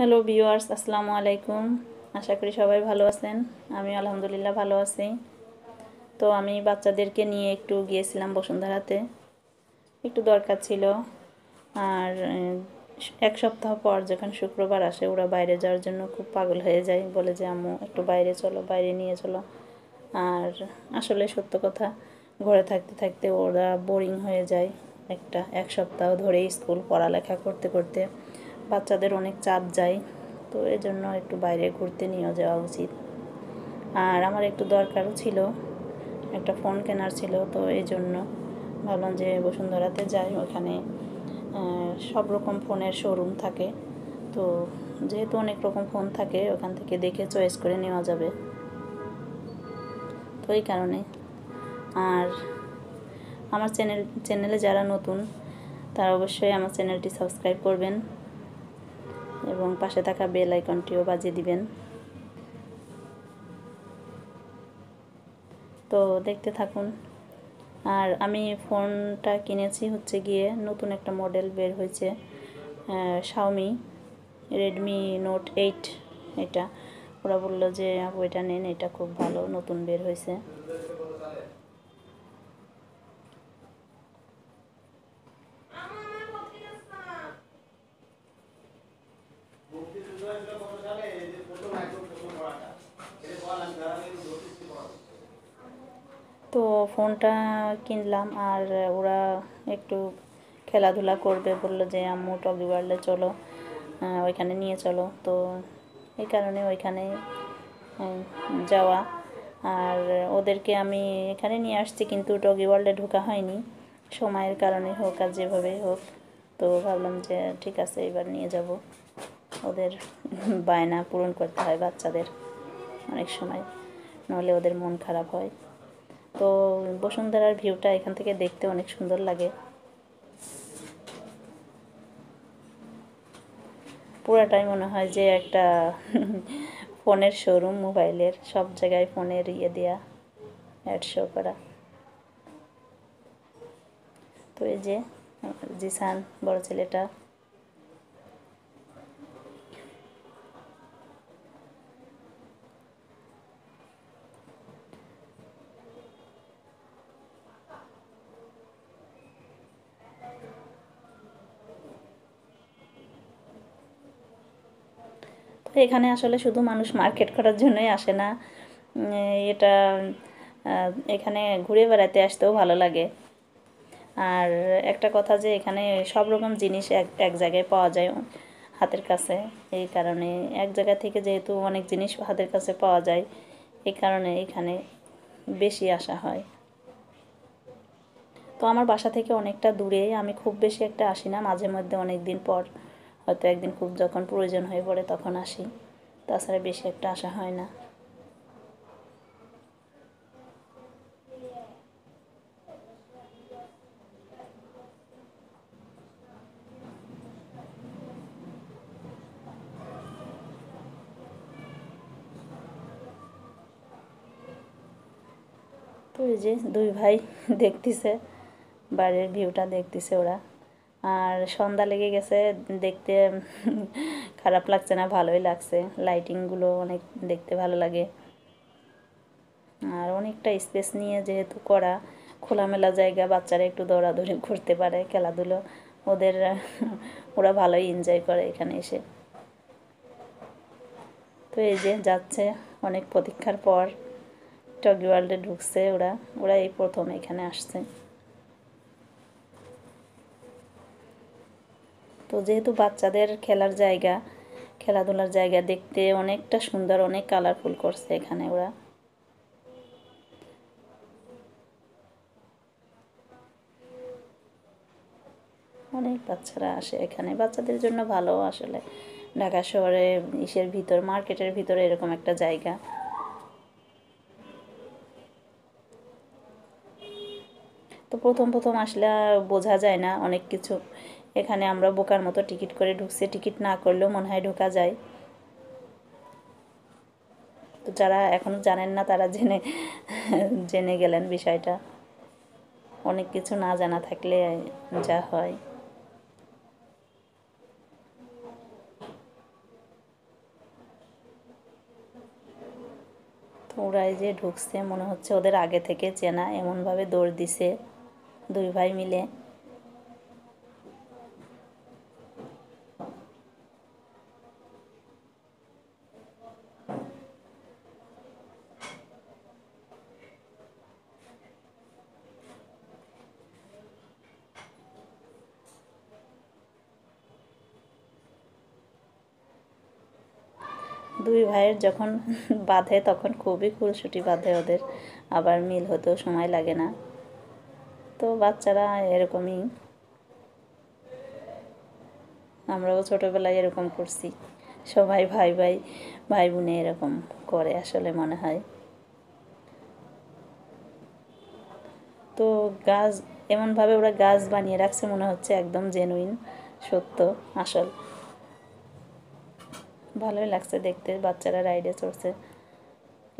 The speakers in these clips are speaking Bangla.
হ্যালো ভিউয়ার্স আসসালামু আলাইকুম আশা করি সবাই ভালো আছেন আমি আলহামদুলিল্লাহ ভালো আছি তো আমি বাচ্চাদেরকে নিয়ে একটু গিয়েছিলাম বসুন্ধরাতে একটু দরকার ছিল আর এক সপ্তাহ পর যখন শুক্রবার আসে ওরা বাইরে যাওয়ার জন্য খুব পাগল হয়ে যায় বলে যে আম্মু একটু বাইরে চলো বাইরে নিয়ে চলো আর আসলে সত্য কথা ঘরে থাকতে থাকতে ওরা বোরিং হয়ে যায় একটা এক সপ্তাহ ধরে স্কুল পড়ালেখা করতে করতে বাচ্চাদের অনেক চাপ যায় তো এই জন্য একটু বাইরে ঘুরতে নিয়ে যাওয়া উচিত আর আমার একটু দরকারও ছিল একটা ফোন কেনার ছিল তো এই জন্য ভাবলাম যে বসুন্ধরাতে যাই ওখানে সব রকম ফোনের শোরুম থাকে তো যেহেতু অনেক রকম ফোন থাকে ওখান থেকে দেখে চয়েস করে নেওয়া যাবে তো এই কারণে আর আমার চ্যানেল চ্যানেলে যারা নতুন তারা অবশ্যই আমার চ্যানেলটি সাবস্ক্রাইব করবেন এবং পাশে থাকা বেল আইকনটিও বাজিয়ে দিবেন তো দেখতে থাকুন আর আমি ফোনটা কিনেছি হচ্ছে গিয়ে নতুন একটা মডেল বের হয়েছে শাওমি রেডমি নোট এইট এটা ওরা বললো যে আপু এটা নেন এটা খুব ভালো নতুন বের হয়েছে তো ফোনটা কিনলাম আর ওরা একটু খেলাধুলা করবে বললো যে আম্মু টলি ওয়ার্ল্ডে চলো ওইখানে নিয়ে চলো তো এই কারণে ওইখানে যাওয়া আর ওদেরকে আমি এখানে নিয়ে আসছি কিন্তু টগি ওয়ার্ল্ডে ঢোকা হয়নি সময়ের কারণে হোক আর যেভাবেই হোক তো ভাবলাম যে ঠিক আছে এবার নিয়ে যাব ওদের বায়না পূরণ করতে হয় বাচ্চাদের অনেক সময় নাহলে ওদের মন খারাপ হয় তো বসুন্ধরার ভিউটা এখান থেকে দেখতে অনেক সুন্দর লাগে পুরাটাই মনে হয় যে একটা ফোনের শোরুম মোবাইলের সব জায়গায় ফোনের ইয়ে দেয়া অ্যাড শো করা তো এই যে জিসান বড় ছেলেটা এখানে আসলে শুধু মানুষ মার্কেট করার জন্যই আসে না এটা এখানে ঘুরে বেড়াতে আসতেও ভালো লাগে আর একটা কথা যে এখানে সব রকম জিনিস এক এক জায়গায় পাওয়া যায় হাতের কাছে এই কারণে এক জায়গা থেকে যেহেতু অনেক জিনিস হাতের কাছে পাওয়া যায় এই কারণে এখানে বেশি আসা হয় তো আমার বাসা থেকে অনেকটা দূরে আমি খুব বেশি একটা আসি না মাঝে মধ্যে অনেক দিন পর হয়তো একদিন খুব যখন প্রয়োজন হয়ে পড়ে তখন আসি তাছাড়া বেশি একটা আসা হয় না তো এই যে দুই ভাই দেখতেছে বাইরের ভিউটা দেখতেছে ওরা আর সন্ধ্যা লেগে গেছে দেখতে খারাপ লাগছে না ভালোই লাগছে লাইটিংগুলো অনেক দেখতে ভালো লাগে আর অনেকটা স্পেস নিয়ে যেহেতু করা খোলামেলা জায়গা বাচ্চারা একটু দৌড়াদৌড়ি করতে পারে খেলাধুলো ওদের ওরা ভালোই এনজয় করে এখানে এসে তো এই যে যাচ্ছে অনেক প্রতীক্ষার পর টগি ওয়ার্ল্ডে ঢুকছে ওরা ওরা এই প্রথম এখানে আসছে তো যেহেতু বাচ্চাদের খেলার জায়গা খেলাধুলার জায়গা দেখতে অনেকটা সুন্দর অনেক কালারফুল করছে এখানে ওরা অনেক বাচ্চারা আসে এখানে বাচ্চাদের জন্য ভালো আসলে ঢাকা শহরে ইসের ভিতর মার্কেটের ভিতরে এরকম একটা জায়গা তো প্রথম প্রথম আসলে বোঝা যায় না অনেক কিছু এখানে আমরা বোকার মতো টিকিট করে ঢুকছি টিকিট না করলেও মনে হয় ঢোকা যায় তো যারা এখনও জানেন না তারা জেনে জেনে গেলেন বিষয়টা অনেক কিছু না জানা থাকলে যা হয় ওরাই যে ঢুকছে মনে হচ্ছে ওদের আগে থেকে চেনা এমনভাবে দৌড় দিছে দুই ভাই মিলে দুই ভাইয়ের যখন বাঁধে তখন খুবই খুলশুটি বাঁধে ওদের আবার মিল হতেও সময় লাগে না তো বাচ্চারা এরকমই আমরাও ছোটোবেলায় এরকম করছি সবাই ভাই ভাই ভাই বোনে এরকম করে আসলে মনে হয় তো গাছ এমনভাবে ওরা গাছ বানিয়ে রাখছে মনে হচ্ছে একদম জেনুইন সত্য আসল ভালোই লাগছে দেখতে বাচ্চারা রাইডে চড়ছে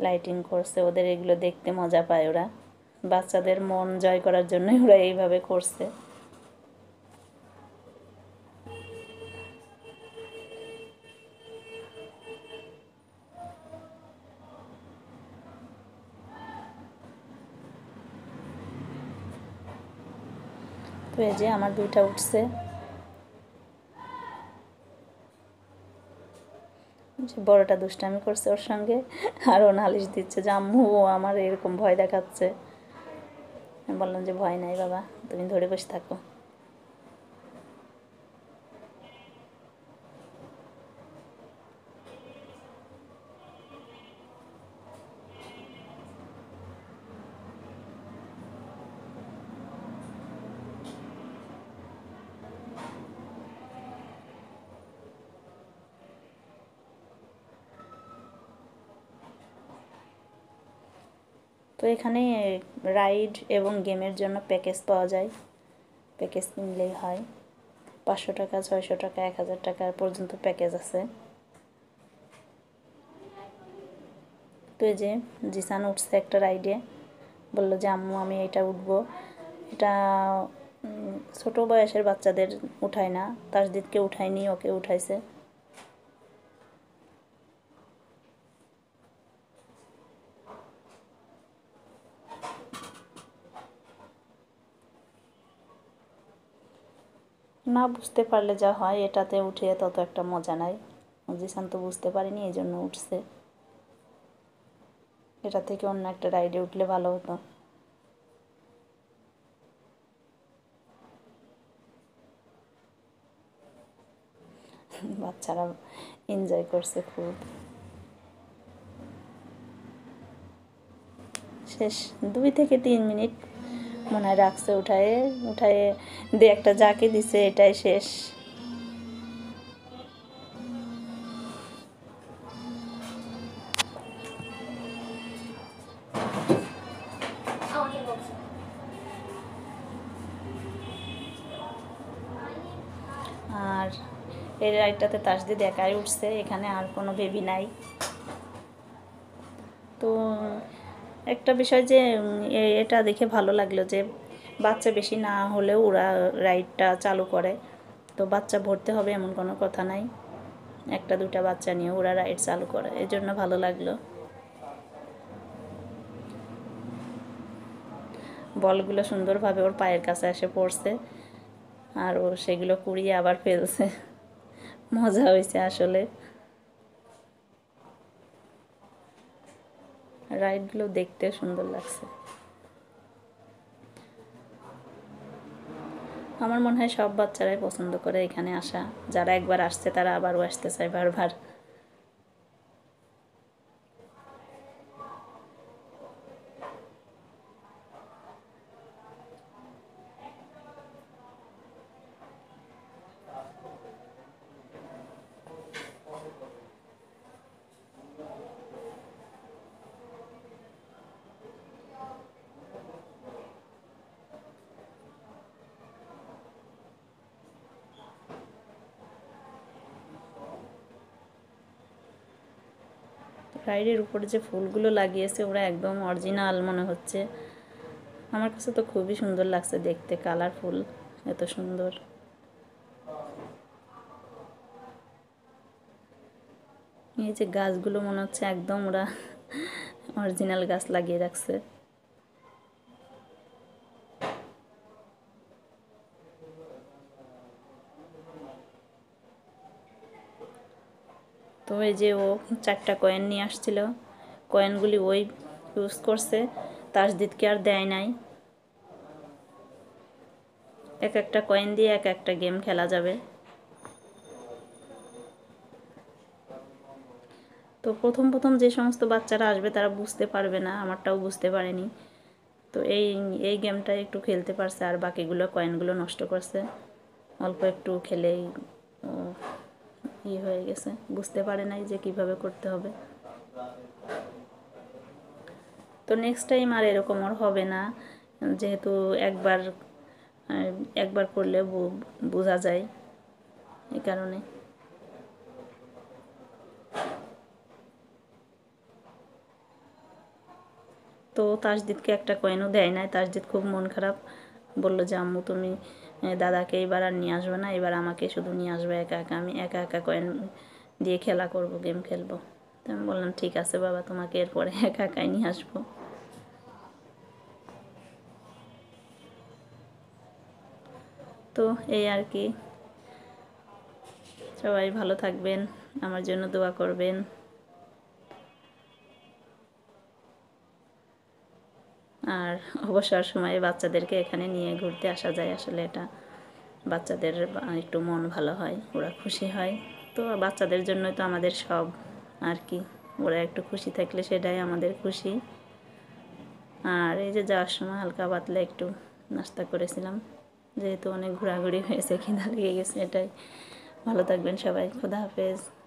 লাইটিং করছে ওদের এগুলো দেখতে মজা পায় ওরা বাচ্চাদের মন জয় করার জন্যই ওরা এইভাবে করছে তো এই যে আমার দুইটা উঠছে বড়টা দুষ্টামি করছে ওর সঙ্গে আর ও নালিশ দিচ্ছে যে আম্মু ও আমার এরকম ভয় দেখাচ্ছে বললাম যে ভয় নাই বাবা তুমি ধরে বসে থাকো তো এখানে রাইড এবং গেমের জন্য প্যাকেজ পাওয়া যায় প্যাকেজ কিনলেই হয় পাঁচশো টাকা ছয়শো টাকা এক হাজার টাকা পর্যন্ত প্যাকেজ আছে তো এই যে জিসান উঠছে একটা রাইডে বললো যে আম্মু আমি এটা উঠবো এটা ছোট বয়সের বাচ্চাদের উঠায় না তাসদিদকে উঠায়নি ওকে উঠাইছে না বুঝতে পারলে যা হয় এটাতে উঠে তত একটা মজা নাই জিসান তো বুঝতে পারিনি এই জন্য উঠছে এটা থেকে অন্য একটা রাইডে উঠলে ভালো হতো বাচ্চারা এনজয় করছে খুব শেষ দুই থেকে তিন মিনিট মনে হয় রাখছে উঠায়ে উঠায়ে দে একটা যাকে দিছে এটাই শেষ আর এর রাইটটাতে তাস দিয়ে দেখাই উঠছে এখানে আর কোনো বেবি নাই তো একটা বিষয় যে এটা দেখে ভালো লাগলো যে বাচ্চা বেশি না হলেও ওরা রাইডটা চালু করে তো বাচ্চা ভরতে হবে এমন কোনো কথা নাই একটা দুটা বাচ্চা নিয়ে ওরা রাইড চালু করে এই জন্য ভালো লাগলো বলগুলো সুন্দরভাবে ওর পায়ের কাছে এসে পড়ছে আর ও সেগুলো কুড়িয়ে আবার ফেলছে মজা হয়েছে আসলে রাইডগুলো দেখতে সুন্দর লাগছে আমার মনে হয় সব বাচ্চারাই পছন্দ করে এখানে আসা যারা একবার আসছে তারা আবারও আসতে চায় বারবার সাইডের উপরে যে ফুলগুলো লাগিয়েছে ওরা একদম অরিজিনাল মনে হচ্ছে আমার কাছে তো খুবই সুন্দর লাগছে দেখতে কালারফুল এত সুন্দর এই যে গাছগুলো মনে হচ্ছে একদম ওরা অরিজিনাল গাছ লাগিয়ে রাখছে তো এই যে ও চারটা কয়েন নিয়ে আসছিল কয়েনগুলি ওই ইউজ করছে তাসদিদকে আর দেয় নাই এক একটা কয়েন দিয়ে এক একটা গেম খেলা যাবে তো প্রথম প্রথম যে সমস্ত বাচ্চারা আসবে তারা বুঝতে পারবে না আমারটাও বুঝতে পারেনি তো এই এই গেমটা একটু খেলতে পারছে আর বাকিগুলো কয়েনগুলো নষ্ট করছে অল্প একটু খেলেই ই হয়ে গেছে বুঝতে পারে নাই যে কিভাবে করতে হবে তো নেক্সট টাইম আর এরকম আর হবে না যেহেতু একবার একবার করলে বোঝা যায় এই কারণে তো তাসদিদকে একটা কয়েনও দেয় নাই তাসদিদ খুব মন খারাপ বললো যে আম্মু তুমি দাদাকে এবার আর নিয়ে আসবে না এবার আমাকে শুধু নিয়ে আসবে একা একা আমি একা একা কয়েন দিয়ে খেলা করব গেম খেলবো তো আমি বললাম ঠিক আছে বাবা তোমাকে এরপরে একা একাই নিয়ে আসবো তো এই আর কি সবাই ভালো থাকবেন আমার জন্য দোয়া করবেন অবসর সময়ে বাচ্চাদেরকে এখানে নিয়ে ঘুরতে আসা যায় আসলে এটা বাচ্চাদের একটু মন ভালো হয় ওরা খুশি হয় তো বাচ্চাদের জন্য তো আমাদের সব আর কি ওরা একটু খুশি থাকলে সেটাই আমাদের খুশি আর এই যে যাওয়ার সময় হালকা পাতলা একটু নাস্তা করেছিলাম যেহেতু অনেক ঘোরাঘুরি হয়েছে কিনা লেগে গেছে এটাই ভালো থাকবেন সবাই খুদা হাফেজ